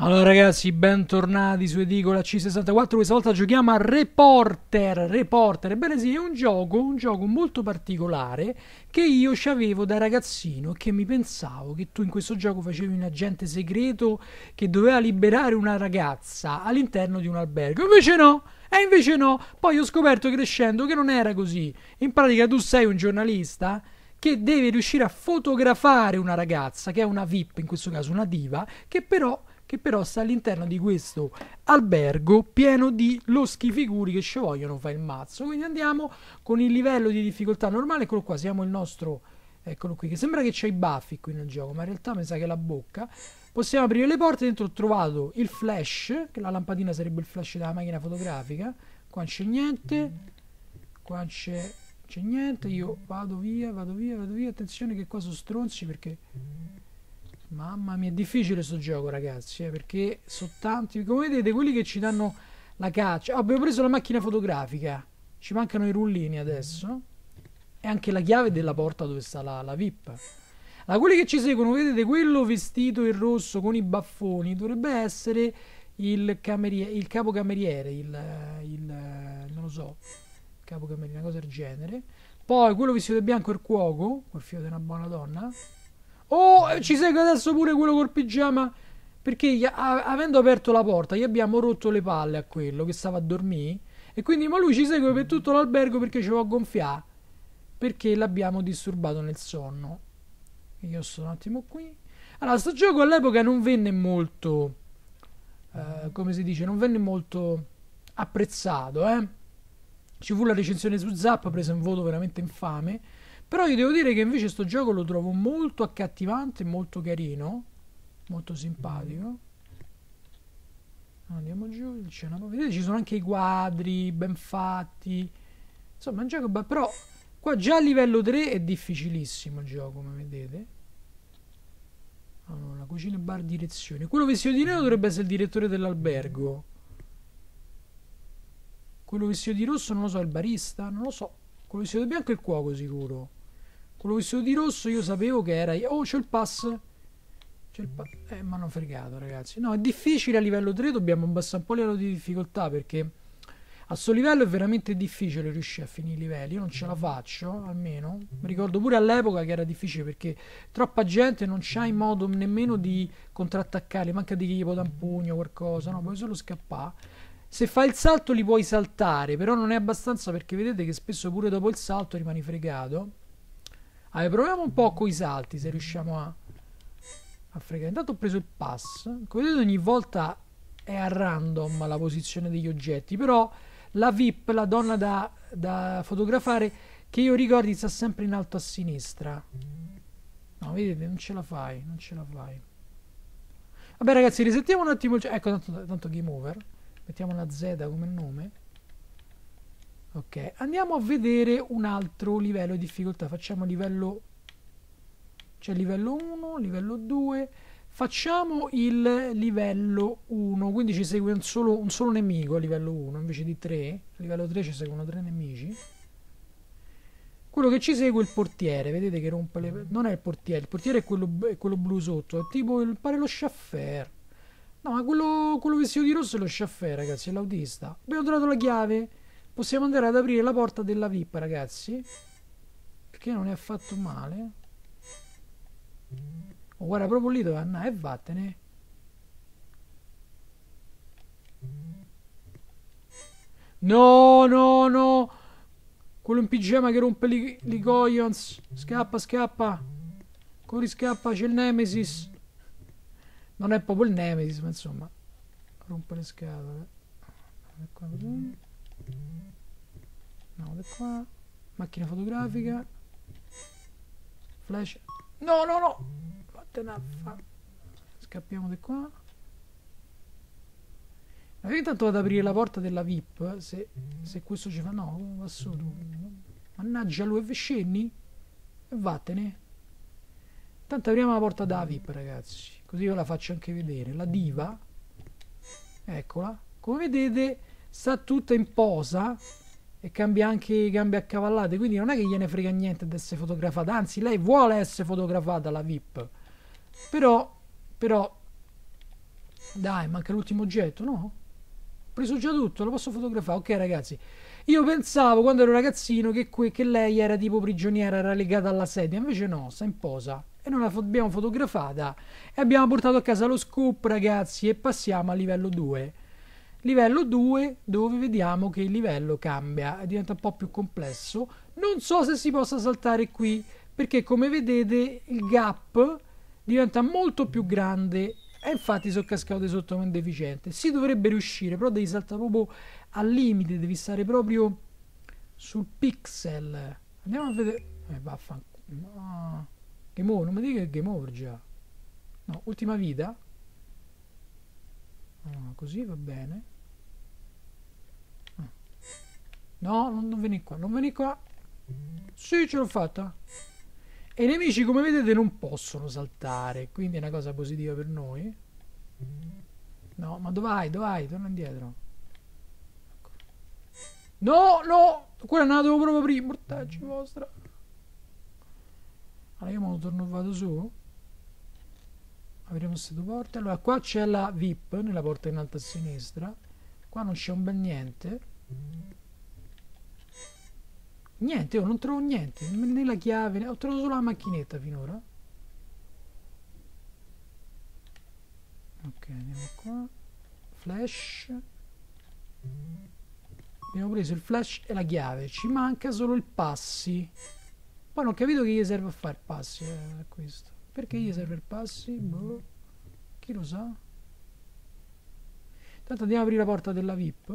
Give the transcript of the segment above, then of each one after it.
Allora ragazzi, bentornati su Edicola C64, questa volta giochiamo a Reporter, Reporter, ebbene sì, è un gioco, un gioco molto particolare che io ci avevo da ragazzino che mi pensavo che tu in questo gioco facevi un agente segreto che doveva liberare una ragazza all'interno di un albergo, invece no, e invece no, poi ho scoperto crescendo che non era così, in pratica tu sei un giornalista che deve riuscire a fotografare una ragazza, che è una VIP in questo caso, una diva, che però che però sta all'interno di questo albergo pieno di loschi figuri che ci vogliono fare il mazzo. Quindi andiamo con il livello di difficoltà normale, eccolo qua, siamo il nostro, eccolo qui, che sembra che c'è i baffi qui nel gioco, ma in realtà mi sa che la bocca. Possiamo aprire le porte, dentro ho trovato il flash, che la lampadina sarebbe il flash della macchina fotografica, qua non c'è niente, qua non c'è c'è niente, io vado via, vado via, vado via, attenzione che qua sono stronzi perché Mamma mia, è difficile sto gioco, ragazzi, eh, perché sono tanti. Come vedete, quelli che ci danno la caccia. Ah, abbiamo preso la macchina fotografica. Ci mancano i rullini adesso. E anche la chiave della porta dove sta la, la VIP. Allora, quelli che ci seguono, vedete quello vestito in rosso con i baffoni, dovrebbe essere il, cameriere, il capocameriere, il, eh, il, eh, non lo so, capocameriere, una cosa del genere. Poi quello vestito di bianco è il cuoco, col figlio di una buona donna. Oh, ci segue adesso pure quello col pigiama. Perché gli, a, avendo aperto la porta gli abbiamo rotto le palle a quello che stava a dormire. E quindi, ma lui ci segue per tutto l'albergo perché ci va a gonfiare. Perché l'abbiamo disturbato nel sonno. Io sto un attimo qui. Allora, sto gioco all'epoca non venne molto. Eh, come si dice? Non venne molto apprezzato, eh. Ci fu la recensione su Zappa, preso un voto veramente infame però io devo dire che invece sto gioco lo trovo molto accattivante, molto carino, molto simpatico. Andiamo giù, c'è una... vedete ci sono anche i quadri ben fatti. Insomma, è un gioco bello, però qua già a livello 3 è difficilissimo il gioco, come vedete. Allora, cucina bar direzione. Quello vestito di nero dovrebbe essere il direttore dell'albergo. Quello vestito di rosso non lo so, il barista, non lo so. Quello vestito bianco è il cuoco sicuro quello vestito di rosso io sapevo che era oh c'è il pass c'è il pass eh mi hanno fregato ragazzi no è difficile a livello 3 dobbiamo abbassare un po' il livello di difficoltà perché a sto livello è veramente difficile riuscire a finire i livelli io non ce la faccio almeno mi ricordo pure all'epoca che era difficile perché troppa gente non c'ha in modo nemmeno di contrattaccarli manca di chi gli può dare un pugno o qualcosa no puoi solo scappare se fai il salto li puoi saltare però non è abbastanza perché vedete che spesso pure dopo il salto rimani fregato allora, proviamo un po' con i salti, se riusciamo a, a fregare. Intanto ho preso il pass. Come vedete ogni volta è a random la posizione degli oggetti, però la VIP, la donna da, da fotografare, che io ricordi sta sempre in alto a sinistra. No, vedete, non ce la fai, non ce la fai. Vabbè ragazzi, risettiamo un attimo il... Ecco, tanto, tanto game over. Mettiamo la Z come nome ok andiamo a vedere un altro livello di difficoltà facciamo livello c'è livello 1 livello 2 facciamo il livello 1 quindi ci segue un solo, un solo nemico a livello 1 invece di 3 a livello 3 ci seguono 3 nemici quello che ci segue è il portiere vedete che rompe le... non è il portiere il portiere è quello, è quello blu sotto è tipo il, pare lo chaffer no ma quello, quello vestito di rosso è lo chaffer ragazzi è l'autista abbiamo trovato la chiave possiamo andare ad aprire la porta della VIP ragazzi perché non è affatto male oh, guarda proprio lì dove andare e eh, vattene no no no quello in pigiama che rompe li, li scappa scappa corri scappa c'è il nemesis non è proprio il nemesis ma insomma rompe le scatole ecco 9 qua macchina fotografica flash no no no vattene scappiamo di qua ma io intanto vado ad aprire la porta della VIP se, se questo ci fa no va su tu mannaggia lui è scendi e vattene Intanto apriamo la porta da VIP, ragazzi. Così ve la faccio anche vedere. La diva. Eccola. Come vedete, sta tutta in posa e cambia anche i gambe accavallate, quindi non è che gliene frega niente di essere fotografata, anzi lei vuole essere fotografata la VIP. Però, però, dai, manca l'ultimo oggetto, no? Ho preso già tutto, lo posso fotografare, ok ragazzi. Io pensavo quando ero ragazzino che, que- che lei era tipo prigioniera, era legata alla sedia, invece no, sta in posa. E non l'abbiamo fotografata e abbiamo portato a casa lo scoop, ragazzi, e passiamo a livello 2 Livello 2 dove vediamo che il livello cambia, diventa un po' più complesso. Non so se si possa saltare qui perché come vedete il gap diventa molto più grande e infatti sono cascato di sotto come deficiente. Si dovrebbe riuscire, però devi saltare proprio al limite, devi stare proprio sul pixel. Andiamo a vedere... Eh, vaffanculo. No. Game over, non mi dica che game over già. No, ultima vita così va bene no non, non vieni qua non vieni qua sì ce l'ho fatta e i nemici come vedete non possono saltare quindi è una cosa positiva per noi no ma dov'hai dov'hai torna indietro no no quella non la devo proprio prima mortaggi vostra allora io me lo torno vado su apriamo queste due porte allora qua c'è la VIP nella porta in alto a sinistra qua non c'è un bel niente niente, io non trovo niente né la chiave, né... ho trovato solo la macchinetta finora ok, andiamo qua flash abbiamo preso il flash e la chiave ci manca solo il passi poi non ho capito che gli serve a fare passi eh, questo perché gli serve il passi? Boh. Chi lo sa? Intanto andiamo a aprire la porta della VIP.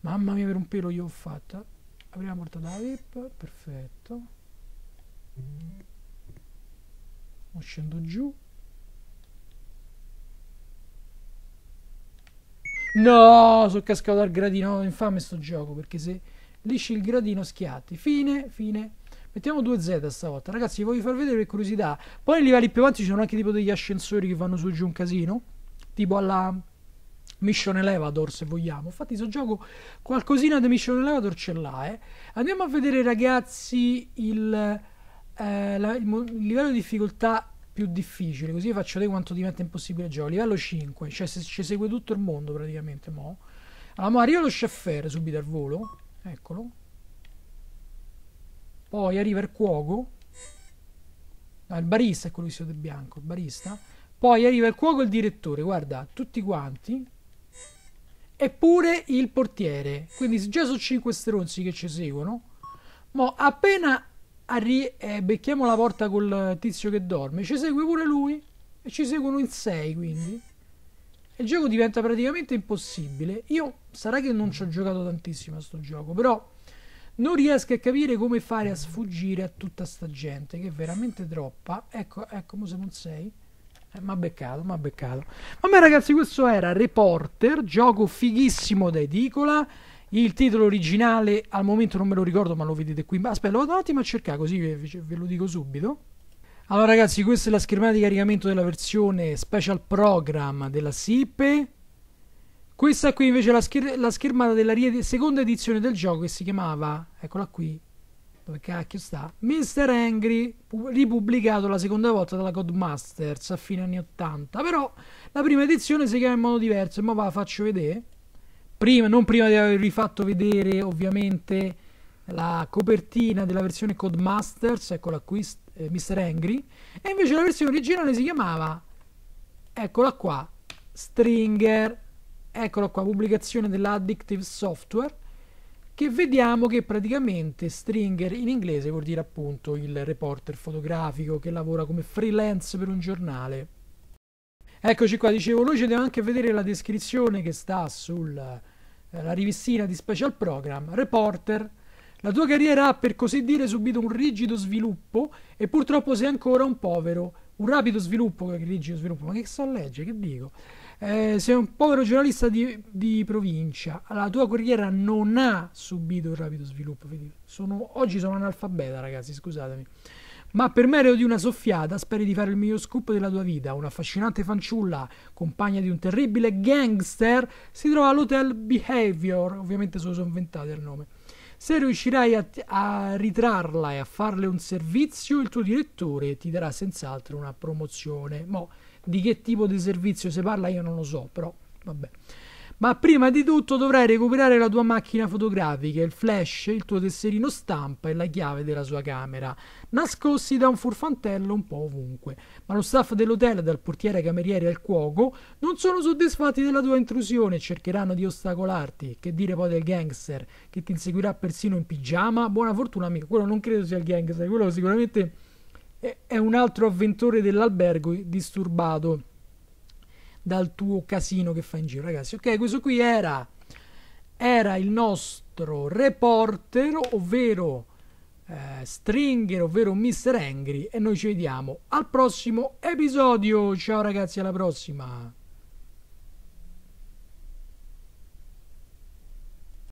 Mamma mia, per un pelo io ho fatta. Apriamo la porta della VIP. Perfetto. Non scendo giù. No, sono cascato dal gradino. Infame sto gioco, perché se lisci il gradino schiatti. Fine, fine. Mettiamo 2Z stavolta. Ragazzi, vi voglio far vedere per curiosità. Poi nei livelli più avanti ci sono anche tipo degli ascensori che vanno su giù un casino. Tipo alla Mission Elevator se vogliamo. Infatti, se gioco qualcosina di Mission Elevator ce l'ha, eh. Andiamo a vedere, ragazzi, il, eh, la, il, il livello di difficoltà più difficile. Così vi faccio vedere quanto diventa impossibile il gioco. Livello 5, cioè se, ci segue tutto il mondo praticamente, mo'. Allora, arriva lo cheffer subito al volo. Eccolo. Poi arriva il cuoco, no, il barista è quello vestito di bianco, il barista. Poi arriva il cuoco e il direttore, guarda, tutti quanti. Eppure il portiere. Quindi già sono 5 stronzi che ci seguono. Ma appena arri- eh, becchiamo la porta col tizio che dorme, ci segue pure lui. E ci seguono in 6 quindi. il gioco diventa praticamente impossibile. Io sarà che non ci ho giocato tantissimo a sto gioco, però non riesco a capire come fare a sfuggire a tutta sta gente che è veramente troppa ecco ecco mo se non sei eh, ma beccato ma beccato vabbè ragazzi questo era Reporter gioco fighissimo da edicola il titolo originale al momento non me lo ricordo ma lo vedete qui aspetta lo vado un attimo a cercare così ve, ve lo dico subito allora ragazzi questa è la schermata di caricamento della versione special program della SIPE questa qui invece è la, scher- la schermata della ried- seconda edizione del gioco che si chiamava, eccola qui, dove cacchio sta, Mr. Angry, pu- ripubblicato la seconda volta dalla Codemasters a fine anni 80, però la prima edizione si chiama in modo diverso, ma ve la faccio vedere, prima, non prima di avervi fatto vedere ovviamente la copertina della versione Codemasters, eccola qui, eh, Mr. Angry, e invece la versione originale si chiamava, eccola qua, Stringer eccolo qua, pubblicazione dell'Addictive Software, che vediamo che praticamente Stringer in inglese vuol dire appunto il reporter fotografico che lavora come freelance per un giornale. Eccoci qua, dicevo, noi ci andiamo anche vedere la descrizione che sta sulla eh, rivistina di Special Program, Reporter. La tua carriera ha per così dire subito un rigido sviluppo e purtroppo sei ancora un povero un rapido sviluppo, rigido sviluppo, ma che so leggere, che dico? Eh, sei un povero giornalista di, di, provincia, la tua carriera non ha subito un rapido sviluppo. Sono, oggi sono analfabeta, ragazzi, scusatemi. Ma per merito di una soffiata speri di fare il miglior scoop della tua vita. Un'affascinante fanciulla, compagna di un terribile gangster, si trova all'hotel Behavior. Ovviamente se lo sono inventato il nome se riuscirai a, a, ritrarla e a farle un servizio, il tuo direttore ti darà senz'altro una promozione. Mo, di che tipo di servizio si parla io non lo so, però vabbè. Ma prima di tutto dovrai recuperare la tua macchina fotografica, il flash, il tuo tesserino stampa e la chiave della sua camera, nascosti da un furfantello un po' ovunque. Ma lo staff dell'hotel, dal portiere ai camerieri al cuoco, non sono soddisfatti della tua intrusione e cercheranno di ostacolarti. Che dire poi del gangster che ti inseguirà persino in pigiama? Buona fortuna, amico. Quello non credo sia il gangster, quello sicuramente è un altro avventore dell'albergo disturbato dal tuo casino che fai in giro, ragazzi. Ok, questo qui era, era il nostro reporter, ovvero eh, Stringer, ovvero Mr. Angry. E noi ci vediamo al prossimo episodio. Ciao ragazzi, alla prossima.